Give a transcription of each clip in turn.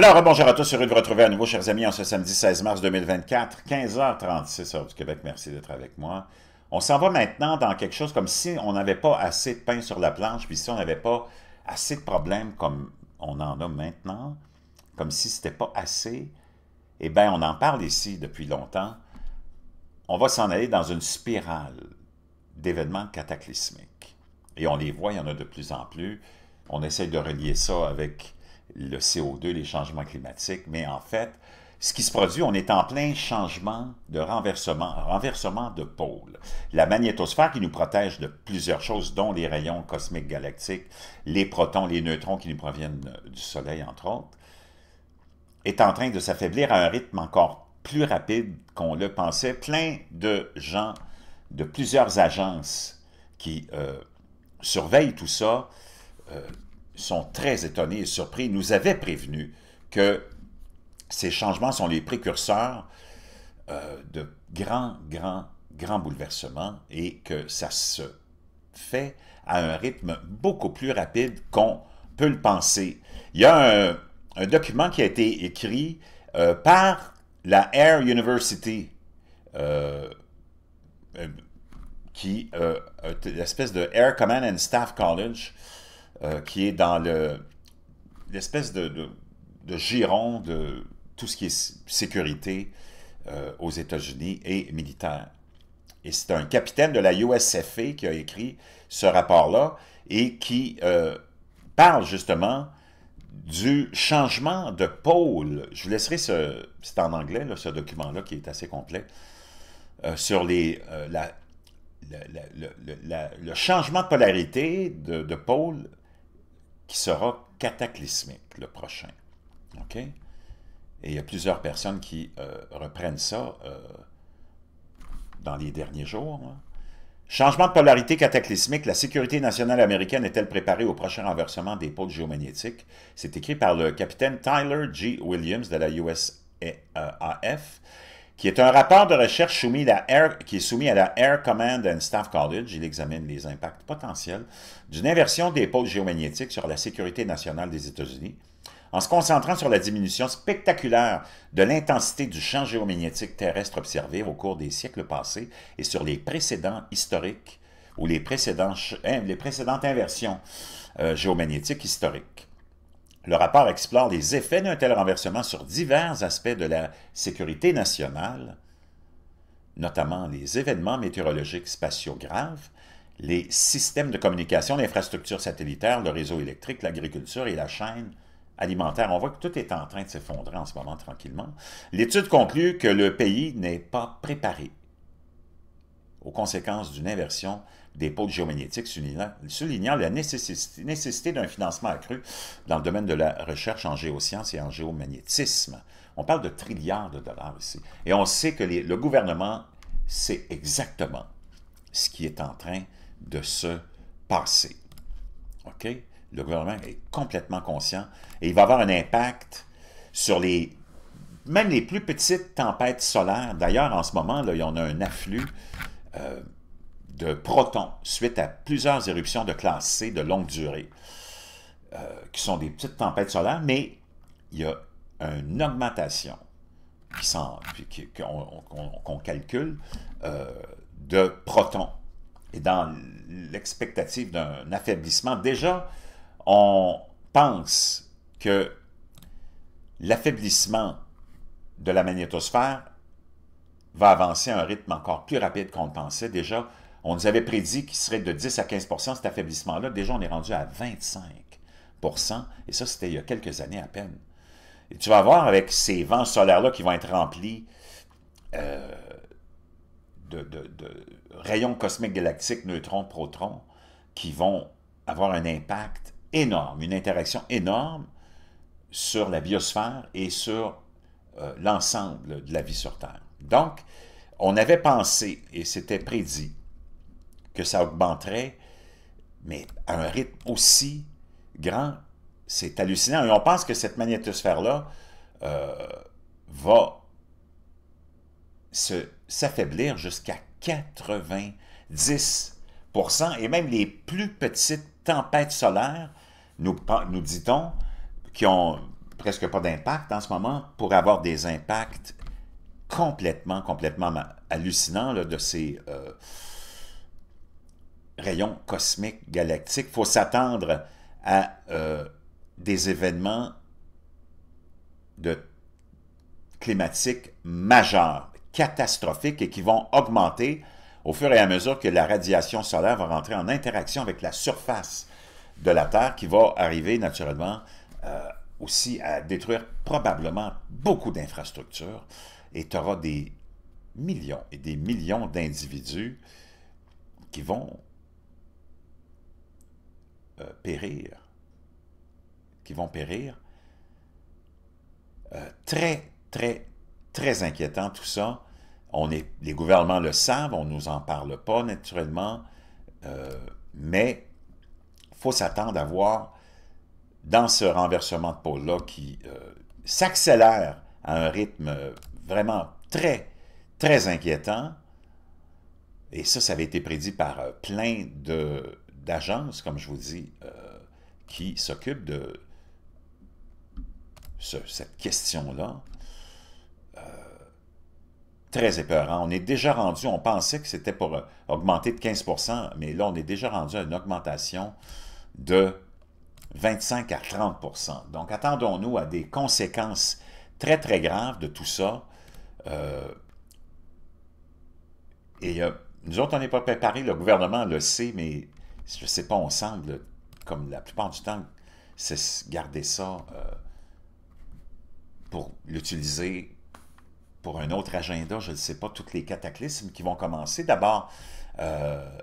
Alors, bonjour à tous, heureux de vous retrouver à nouveau, chers amis, en ce samedi 16 mars 2024, 15h36, heure du Québec. Merci d'être avec moi. On s'en va maintenant dans quelque chose comme si on n'avait pas assez de pain sur la planche, puis si on n'avait pas assez de problèmes comme on en a maintenant, comme si ce c'était pas assez. Eh bien, on en parle ici depuis longtemps. On va s'en aller dans une spirale d'événements cataclysmiques. Et on les voit, il y en a de plus en plus. On essaye de relier ça avec le CO2, les changements climatiques, mais en fait, ce qui se produit, on est en plein changement de renversement, renversement de pôle. La magnétosphère qui nous protège de plusieurs choses, dont les rayons cosmiques galactiques, les protons, les neutrons qui nous proviennent du Soleil, entre autres, est en train de s'affaiblir à un rythme encore plus rapide qu'on le pensait. Plein de gens, de plusieurs agences qui euh, surveillent tout ça, euh, sont très étonnés et surpris, nous avaient prévenu que ces changements sont les précurseurs euh, de grands, grands, grands bouleversements et que ça se fait à un rythme beaucoup plus rapide qu'on peut le penser. Il y a un, document qui a été écrit euh, par la Air University, euh, qui est une espèce de Air Command and Staff College, euh, qui est dans le l'espèce de, giron de tout ce qui est sécurité euh, aux États-Unis et militaire. Et c'est un capitaine de la USFA qui a écrit ce rapport-là et qui euh, parle justement du changement de pôle. Je vous laisserai ce, c'est en anglais, ce document-là qui est assez complet, sur les, le changement de polarité de pôle qui sera cataclysmique, le prochain. OK? Et il y a plusieurs personnes qui euh, reprennent ça euh, dans les derniers jours. Hein. Changement de polarité cataclysmique, la sécurité nationale américaine est-elle préparée au prochain renversement des pôles géomagnétiques? C'est écrit par le capitaine Tyler G. Williams de la USAF qui est un rapport de recherche soumis à la Air, qui est soumis à la Air Command and Staff College. Il examine les impacts potentiels d'une inversion des pôles géomagnétiques sur la sécurité nationale des États-Unis en se concentrant sur la diminution spectaculaire de l'intensité du champ géomagnétique terrestre observé au cours des siècles passés et sur les précédents historiques ou les, précédents, hein, les précédentes inversions euh, géomagnétiques historiques. Le rapport explore les effets d'un tel renversement sur divers aspects de la sécurité nationale, notamment les événements météorologiques spatiaux graves, les systèmes de communication, l'infrastructure satellitaire, le réseau électrique, l'agriculture et la chaîne alimentaire. On voit que tout est en train de s'effondrer en ce moment tranquillement. L'étude conclut que le pays n'est pas préparé aux conséquences d'une inversion des pôles géomagnétiques, soulignant, la nécessité, d'un financement accru dans le domaine de la recherche en géosciences et en géomagnétisme. On parle de trilliards de dollars ici. Et on sait que le gouvernement sait exactement ce qui est en train de se passer. OK? Le gouvernement est complètement conscient et il va avoir un impact sur les même les plus petites tempêtes solaires. D'ailleurs, en ce moment, là, il y en a un afflux. Euh, de protons suite à plusieurs éruptions de classe C de longue durée, euh, qui sont des petites tempêtes solaires, mais il y a une augmentation qu'on calcule euh, de protons. Et dans l'expectative d'un affaiblissement, déjà, on pense que l'affaiblissement de la magnétosphère va avancer à un rythme encore plus rapide qu'on le pensait. Déjà, on nous avait prédit qu'il serait de 10 à 15 cet affaiblissement-là. Déjà, on est rendu à 25 et ça, c'était il y a quelques années à peine. Et tu vas voir avec ces vents solaires-là qui vont être remplis euh, de, rayons cosmiques galactiques, neutrons, protons, qui vont avoir un impact énorme, une interaction énorme sur la biosphère et sur euh, l'ensemble de la vie sur Terre. Donc, on avait pensé, et c'était prédit, que ça augmenterait, mais à un rythme aussi grand, c'est hallucinant. Et on pense que cette magnétosphère-là euh, va s'affaiblir jusqu'à 90 Et même les plus petites tempêtes solaires, nous, nous dit-on, qui ont presque pas d'impact en ce moment, pour avoir des impacts complètement, complètement hallucinants là, de ces... Euh, rayons cosmiques, galactique. Il faut s'attendre à euh, des événements de climatiques majeurs, catastrophiques et qui vont augmenter au fur et à mesure que la radiation solaire va rentrer en interaction avec la surface de la Terre qui va arriver naturellement euh, aussi à détruire probablement beaucoup d'infrastructures et tu auras des millions et des millions d'individus qui vont euh, périr, qui vont périr. Euh, très, très, très inquiétant tout ça. On est, les gouvernements le savent, on ne nous en parle pas naturellement, euh, mais il faut s'attendre à voir dans ce renversement de pôle-là qui s'accélère à un rythme vraiment très, très inquiétant, et ça, ça avait été prédit par plein de d'agence, comme je vous dis, euh, qui s'occupe de cette question-là, euh, très épeurant. On est déjà rendu, on pensait que c'était pour augmenter de 15 mais là, on est déjà rendu à une augmentation de 25 à 30 Donc, attendons-nous à des conséquences très, très graves de tout ça. Euh, et nous autres, on n'est pas préparé, le gouvernement le sait, mais je ne sais pas, on semble, comme la plupart du temps, c'est garder ça euh, pour l'utiliser pour un autre agenda, je ne sais pas, tous les cataclysmes qui vont commencer. D'abord, euh,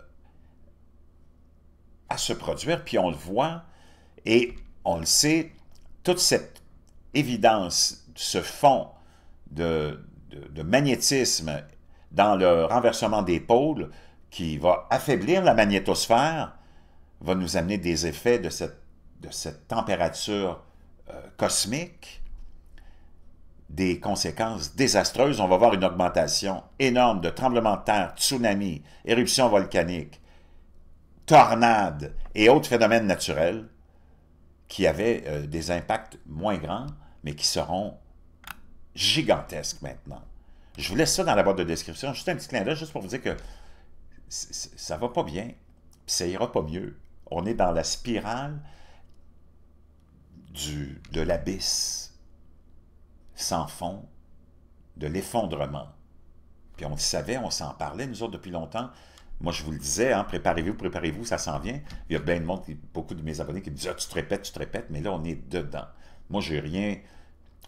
à se produire, puis on le voit et on le sait, toute cette évidence, ce fond de magnétisme dans le renversement des pôles, qui va affaiblir la magnétosphère, va nous amener des effets de cette, de cette température euh, cosmique, des conséquences désastreuses. On va voir une augmentation énorme de tremblements de terre, tsunamis, éruptions volcaniques, tornades et autres phénomènes naturels qui avaient euh, des impacts moins grands, mais qui seront gigantesques maintenant. Je vous laisse ça dans la boîte de description. Juste un petit clin d'œil, juste pour vous dire que ça va pas bien, ça ira pas mieux. On est dans la spirale du, de l'abysse sans fond, de l'effondrement. Puis on le savait, on s'en parlait, nous autres, depuis longtemps. Moi, je vous le disais, hein, préparez-vous, préparez-vous, ça s'en vient. Il y a bien de monde, beaucoup de mes abonnés qui me disent ah, tu te répètes, tu te répètes », mais là, on est dedans. Moi, j'ai rien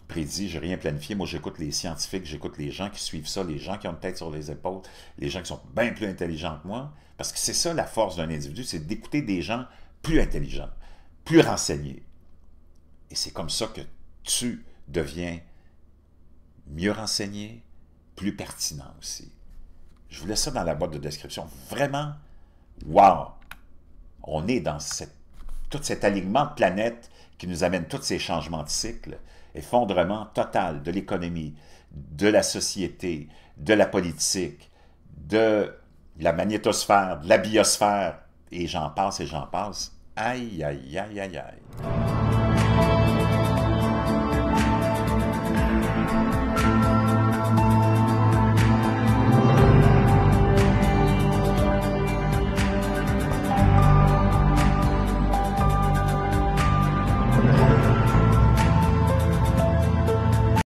prédit, j'ai rien planifié. Moi, j'écoute les scientifiques, j'écoute les gens qui suivent ça, les gens qui ont une tête sur les épaules, les gens qui sont bien plus intelligents que moi. Parce que c'est ça la force d'un individu, c'est d'écouter des gens plus intelligents, plus renseignés. Et c'est comme ça que tu deviens mieux renseigné, plus pertinent aussi. Je vous laisse ça dans la boîte de description. Vraiment, wow! On est dans cette, tout cet alignement de planètes qui nous amène tous ces changements de cycle, effondrement total de l'économie, de la société, de la politique, de la magnétosphère, de la biosphère, et j'en passe et j'en passe. Aïe, aïe, aïe, aïe, aïe.